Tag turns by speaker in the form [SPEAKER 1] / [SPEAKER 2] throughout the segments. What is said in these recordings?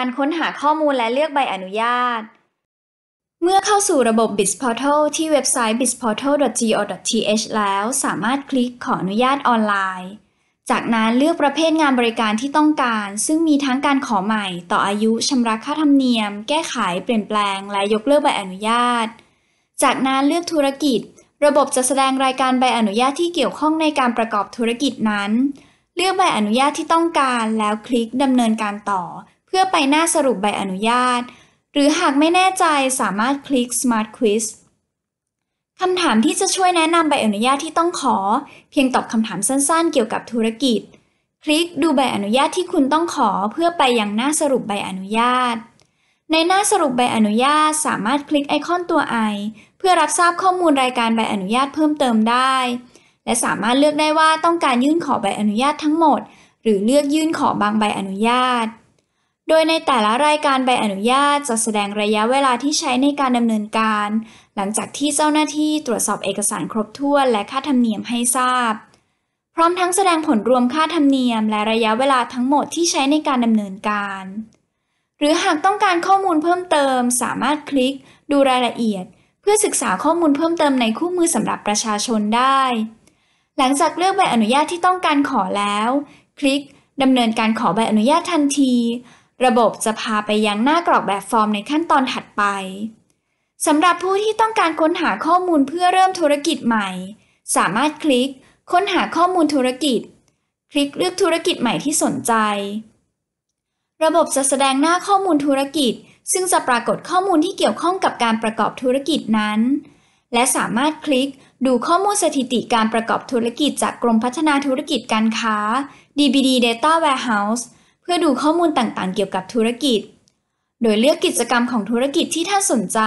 [SPEAKER 1] การค้นหาข้อมูลและเลือกใบอนุญาต เมื่อเข้าสู่ระบบ BizPortal ที่เว็บไซต์ bizportal.go.th แล้วสามารถคลิกขออนุญาตออนไลน์ จากนั้นเลือกประเภทงานบริการที่ต้องการ ซึ่งมีทั้งการขอใหม่ ต่ออายุ ชำระค่าธรรมเนียมแก้ไขเปลี่ยนแปลง และยกเลิกใบอนุญาต จากนั้นเลือกธุรกิจ ระบบจะแสดงรายการใบอนุญาตที่เกี่ยวข้องในการประกอบธุรกิจนั้น เลือกใบอนุญาตที่ต้องการ แล้วคลิกดำเนินการต่อเพื่อไปหน้าสรุปใบอนุญาต หรือหากไม่แน่ใจสามารถคลิก Smart Quiz คำถามที่จะช่วยแนะนำใบอนุญาตที่ต้องขอ เพียงตอบคำถามสั้นๆเกี่ยวกับธุรกิจ คลิกดูใบอนุญาตที่คุณต้องขอเพื่อไปยังหน้าสรุปใบอนุญาต ในหน้าสรุปใบอนุญาต สามารถคลิกไอคอนตัว i เพื่อรับทราบข้อมูลรายการใบอนุญาตเพิ่มเติมได้ และสามารถเลือกได้ว่าต้องการยื่นขอใบอนุญาตทั้งหมด หรือเลือกยื่นขอบางใบอนุญาตโดยในแต่ละรายการใบอนุญาตจะแสดงระยะเวลาที่ใช้ในการดำเนินการ หลังจากที่เจ้าหน้าที่ตรวจสอบเอกสารครบถ้วนและค่าธรรมเนียมให้ทราบ พร้อมทั้งแสดงผลรวมค่าธรรมเนียมและระยะเวลาทั้งหมดที่ใช้ในการดำเนินการ หรือหากต้องการข้อมูลเพิ่มเติม สามารถคลิก ดูรายละเอียด เพื่อศึกษาข้อมูลเพิ่มเติมในคู่มือสำหรับประชาชนได้ หลังจากเลือกใบอนุญาตที่ต้องการขอแล้ว คลิกดำเนินการขอใบอนุญาตทันทีระบบจะพาไปยังหน้ากรอกแบบฟอร์มในขั้นตอนถัดไปสำหรับผู้ที่ต้องการค้นหาข้อมูลเพื่อเริ่มธุรกิจใหม่ สามารถคลิกค้นหาข้อมูลธุรกิจ คลิกเลือกธุรกิจใหม่ที่สนใจ ระบบจะแสดงหน้าข้อมูลธุรกิจ ซึ่งจะปรากฏข้อมูลที่เกี่ยวข้องกับการประกอบธุรกิจนั้น และสามารถคลิก ดูข้อมูลสถิติการประกอบธุรกิจจากกรมพัฒนาธุรกิจการค้า DBD Data Warehouse พื่อดูข้อมูลต่างๆ เกี่ยวกับธุรกิจ โดยเลือกกิจกรรมของธุรกิจที่ท่านสนใจ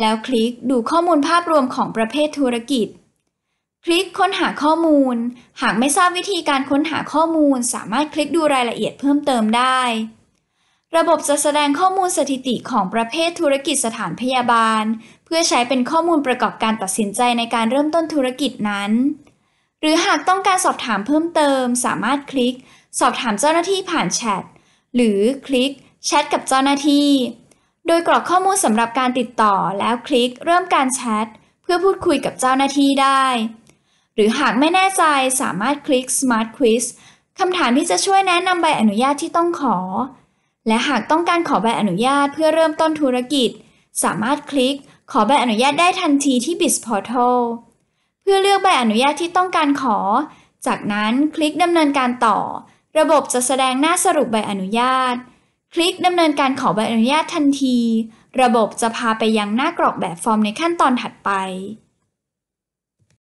[SPEAKER 1] แล้วคลิกดูข้อมูลภาพรวมของประเภทธุรกิจ คลิกค้นหาข้อมูล หากไม่ทราบวิธีการค้นหาข้อมูลสามารถคลิกดูรายละเอียดเพิ่มเติมได้ ระบบจะแสดงข้อมูลสถิติของประเภทธุรกิจสถานพยาบาล เพื่อใช้เป็นข้อมูลประกอบการตัดสินใจในการเริ่มต้นธุรกิจนั้นหรือหากต้องการสอบถามเพิ่มเติม สามารถคลิกสอบถามเจ้าหน้าที่ผ่านแชทหรือคลิกแชทกับเจ้าหน้าที่ โดยกรอกข้อมูลสำหรับการติดต่อ แล้วคลิกเริ่มการแชทเพื่อพูดคุยกับเจ้าหน้าที่ได้ หรือหากไม่แน่ใจสามารถคลิก Smart Quiz คำถามที่จะช่วยแนะนำใบอนุญาตที่ต้องขอ และหากต้องการขอใบอนุญาตเพื่อเริ่มต้นธุรกิจ สามารถคลิกขอใบอนุญาตได้ทันทีที่ b i z Portal เพื่อเลือกใบอนุญาตที่ต้องการขอ จากนั้นคลิกดำเนินการต่อ ระบบจะแสดงหน้าสรุปใบอนุญาต คลิกดำเนินการขอใบอนุญาตทันที ระบบจะพาไปยังหน้ากรอกแบบฟอร์มในขั้นตอนถัดไป